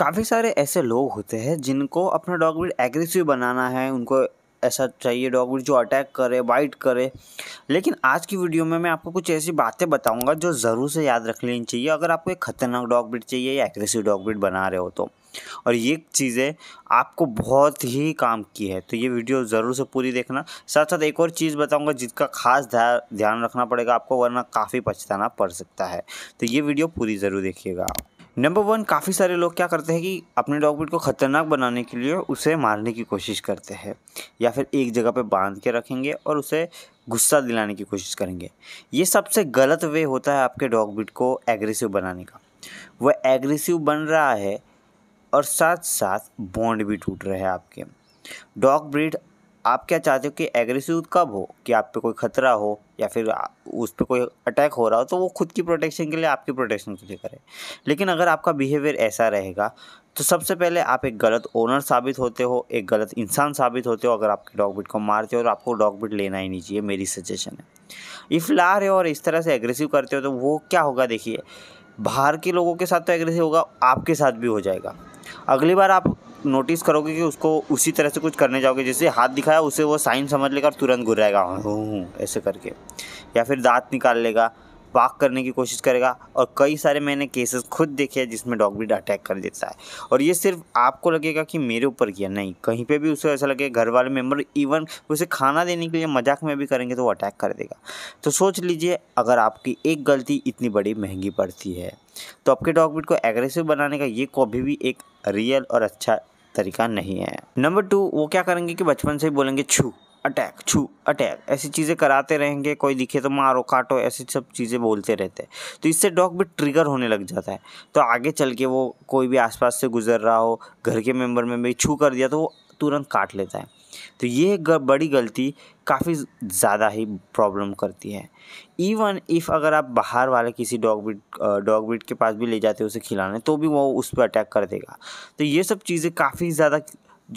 काफ़ी सारे ऐसे लोग होते हैं जिनको अपना डॉग ब्रीड एग्रेसिव बनाना है उनको ऐसा चाहिए डॉग ब्रीड जो अटैक करे बाइट करे लेकिन आज की वीडियो में मैं आपको कुछ ऐसी बातें बताऊंगा जो ज़रूर से याद रख लेनी चाहिए अगर आपको एक ख़तरनाक डॉग ब्रीड चाहिए या एग्रेसिव डॉग ब्रीड बना रहे हो तो और ये चीज़ें आपको बहुत ही काम की है तो ये वीडियो ज़रूर से पूरी देखना साथ साथ एक और चीज़ बताऊंगा जिसका खास ध्यान रखना पड़ेगा आपको वरना काफ़ी पछताना पड़ सकता है तो ये वीडियो पूरी ज़रूर देखिएगा नंबर वन काफ़ी सारे लोग क्या करते हैं कि अपने डॉग ब्रीड को ख़तरनाक बनाने के लिए उसे मारने की कोशिश करते हैं या फिर एक जगह पे बांध के रखेंगे और उसे गुस्सा दिलाने की कोशिश करेंगे ये सबसे गलत वे होता है आपके डॉग ब्रीड को एग्रेसिव बनाने का वह एग्रेसिव बन रहा है और साथ साथ बॉन्ड भी टूट रहे हैं आपके डॉग ब्रीड आप क्या चाहते हो कि एग्रेसिव कब हो कि आप पे कोई ख़तरा हो या फिर उस पर कोई अटैक हो रहा हो तो वो खुद की प्रोटेक्शन के लिए आपकी प्रोटेक्शन के लिए करे लेकिन अगर आपका बिहेवियर ऐसा रहेगा तो सबसे पहले आप एक गलत ओनर साबित होते हो एक गलत इंसान साबित होते हो अगर आपके डॉग बिट को मारते हो और तो आपको डॉग बिट लेना ही नहीं चाहिए मेरी सजेशन है इफ़ ला रहे हो और इस तरह से एग्रेसिव करते हो तो वो क्या होगा देखिए बाहर के लोगों के साथ तो एग्रेसिव होगा आपके साथ भी हो जाएगा अगली बार आप नोटिस करोगे कि उसको उसी तरह से कुछ करने जाओगे जैसे हाथ दिखाया उसे वो साइन समझ लेगा और तुरंत घुराएगा जाएगा हाँ, हाँ, हाँ, ऐसे करके या फिर दांत निकाल लेगा पाक करने की कोशिश करेगा और कई सारे मैंने केसेस खुद देखे हैं जिसमें डॉग ब्रीड अटैक कर देता है और ये सिर्फ आपको लगेगा कि मेरे ऊपर किया नहीं कहीं पे भी उसे ऐसा लगेगा घर वाले मेम्बर इवन उसे खाना देने के लिए मजाक में भी करेंगे तो वो अटैक कर देगा तो सोच लीजिए अगर आपकी एक गलती इतनी बड़ी महंगी पड़ती है तो आपके डॉग ब्रीड को एग्रेसिव बनाने का ये कभी भी एक रियल और अच्छा तरीका नहीं है नंबर टू वो क्या करेंगे कि बचपन से ही बोलेंगे छू अटैक छू अटैक ऐसी चीज़ें कराते रहेंगे कोई दिखे तो मारो काटो ऐसी सब चीज़ें बोलते रहते हैं तो इससे डॉग भी ट्रिगर होने लग जाता है तो आगे चल के वो कोई भी आसपास से गुजर रहा हो घर के मेम्बर में भी छू कर दिया तो वो तुरंत काट लेता है तो ये बड़ी गलती काफ़ी ज़्यादा ही प्रॉब्लम करती है इवन इफ़ अगर आप बाहर वाले किसी डॉग ब्रीड डॉग ब्रीड के पास भी ले जाते हो उसे खिलाने तो भी वो उस पर अटैक कर देगा तो ये सब चीज़ें काफ़ी ज़्यादा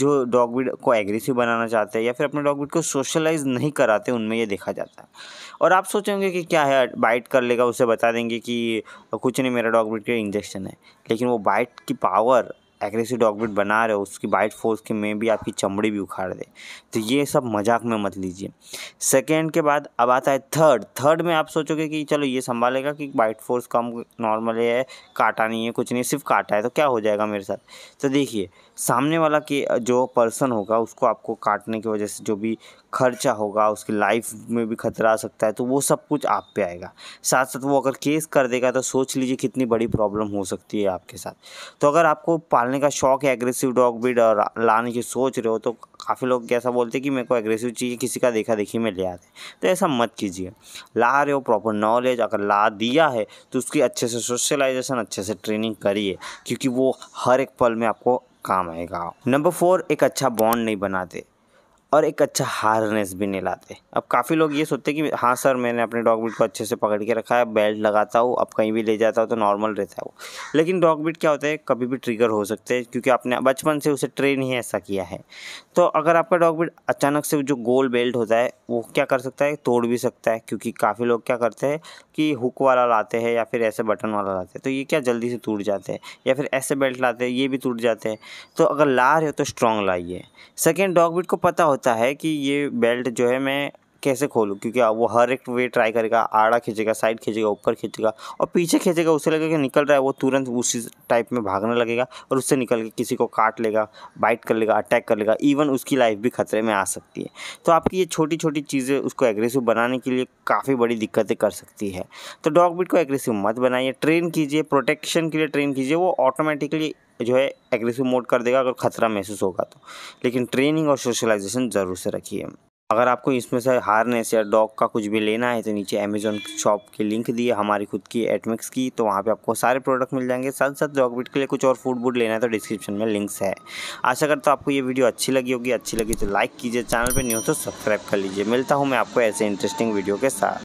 जो डॉग ब्रीड को एग्रेसिव बनाना चाहते हैं या फिर अपने डॉग ब्रीड को सोशलाइज नहीं कराते उनमें ये देखा जाता है और आप सोचेंगे कि क्या है बाइट कर लेगा उसे बता देंगे कि कुछ नहीं मेरा डॉग ब्रीड के इंजेक्शन है लेकिन वो बाइट की पावर एग्रेसिव डॉगबिट बना रहे हो उसकी बाइट फोर्स के में भी आपकी चमड़ी भी उखाड़ दे तो ये सब मजाक में मत लीजिए सेकेंड के बाद अब आता है थर्ड थर्ड में आप सोचोगे कि चलो ये संभालेगा कि बाइट फोर्स कम नॉर्मल है काटा नहीं है कुछ नहीं सिर्फ काटा है तो क्या हो जाएगा मेरे साथ तो देखिए सामने वाला के जो पर्सन होगा उसको आपको काटने की वजह से जो भी खर्चा होगा उसकी लाइफ में भी खतरा आ सकता है तो वो सब कुछ आप पे आएगा साथ साथ वो अगर केस कर देगा तो सोच लीजिए कितनी बड़ी प्रॉब्लम हो सकती है आपके साथ तो अगर आपको पालने पालने का शौक है एग्रेसिव डॉग और लाने की सोच रहे हो तो काफ़ी लोग कैसा बोलते हैं कि मेरे को एग्रेसिव चाहिए किसी का देखा देखी में ले आते तो ऐसा मत कीजिए ला रहे हो प्रॉपर नॉलेज अगर ला दिया है तो उसकी अच्छे से सोशलाइजेशन अच्छे से ट्रेनिंग करिए क्योंकि वो हर एक पल में आपको काम आएगा नंबर फोर एक अच्छा बॉन्ड नहीं बनाते और एक अच्छा हार्नेस भी नहीं लाते अब काफ़ी लोग ये सोचते कि हाँ सर मैंने अपने डॉग बीट को अच्छे से पकड़ के रखा है बेल्ट लगाता हूँ अब कहीं भी ले जाता हूँ तो नॉर्मल रहता है वो लेकिन डॉग बीट क्या होता है कभी भी ट्रिगर हो सकते हैं क्योंकि आपने बचपन से उसे ट्रेन ही ऐसा किया है तो अगर आपका डॉग बीट अचानक से जो गोल बेल्ट होता है वो क्या कर सकता है तोड़ भी सकता है क्योंकि काफ़ी लोग क्या करते हैं कि हुक वाला लाते हैं या फिर ऐसे बटन वाला लाते हैं तो ये क्या जल्दी से टूट जाते हैं या फिर ऐसे बेल्ट लाते हैं ये भी टूट जाते हैं तो अगर ला रहे हो तो स्ट्रॉन्ग लाइए सेकेंड डॉग बीट को पता होता होता है कि ये बेल्ट जो है मैं कैसे खोलूँ क्योंकि वो हर एक वे ट्राई करेगा आड़ा खींचेगा साइड खींचेगा ऊपर खींचेगा और पीछे खींचेगा उसे लगेगा निकल रहा है वो तुरंत उसी टाइप में भागने लगेगा और उससे निकल के किसी को काट लेगा बाइट कर लेगा अटैक कर लेगा इवन उसकी लाइफ भी खतरे में आ सकती है तो आपकी ये छोटी छोटी चीज़ें उसको एग्रेसिव बनाने के लिए काफ़ी बड़ी दिक्कतें कर सकती है तो डॉग बिट को एग्रेसिव मत बनाइए ट्रेन कीजिए प्रोटेक्शन के लिए ट्रेन कीजिए वो ऑटोमेटिकली जो है एग्रेसिव मोड कर देगा अगर खतरा महसूस होगा तो लेकिन ट्रेनिंग और सोशलाइजेशन ज़रूर से रखिए अगर आपको इसमें से हारनेस या डॉग का कुछ भी लेना है तो नीचे अमेजोन शॉप की लिंक दिए हमारी खुद की एटमिक्स की तो वहाँ पे आपको सारे प्रोडक्ट मिल जाएंगे साथ साथ डॉग बिट के लिए कुछ और फूड बूड लेना है तो डिस्क्रिप्शन में लिंक्स है आशा करता हूँ आपको ये वीडियो अच्छी लगी होगी अच्छी लगी तो लाइक कीजिए चैनल पर न्यू तो सब्सक्राइब कर लीजिए मिलता हूँ मैं आपको ऐसे इंटरेस्टिंग वीडियो के साथ